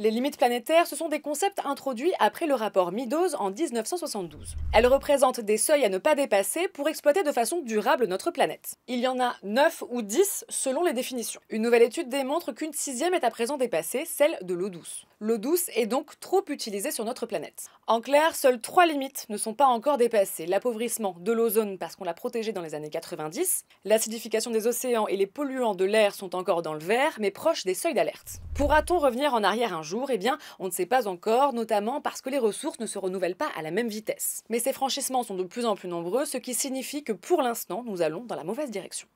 Les limites planétaires, ce sont des concepts introduits après le rapport Meadows en 1972. Elles représentent des seuils à ne pas dépasser pour exploiter de façon durable notre planète. Il y en a 9 ou 10 selon les définitions. Une nouvelle étude démontre qu'une sixième est à présent dépassée, celle de l'eau douce. L'eau douce est donc trop utilisée sur notre planète. En clair, seules trois limites ne sont pas encore dépassées. L'appauvrissement de l'ozone parce qu'on l'a protégé dans les années 90, l'acidification des océans et les polluants de l'air sont encore dans le vert, mais proches des seuils d'alerte. Pourra-t-on revenir en arrière un jour eh bien, on ne sait pas encore, notamment parce que les ressources ne se renouvellent pas à la même vitesse. Mais ces franchissements sont de plus en plus nombreux, ce qui signifie que pour l'instant, nous allons dans la mauvaise direction.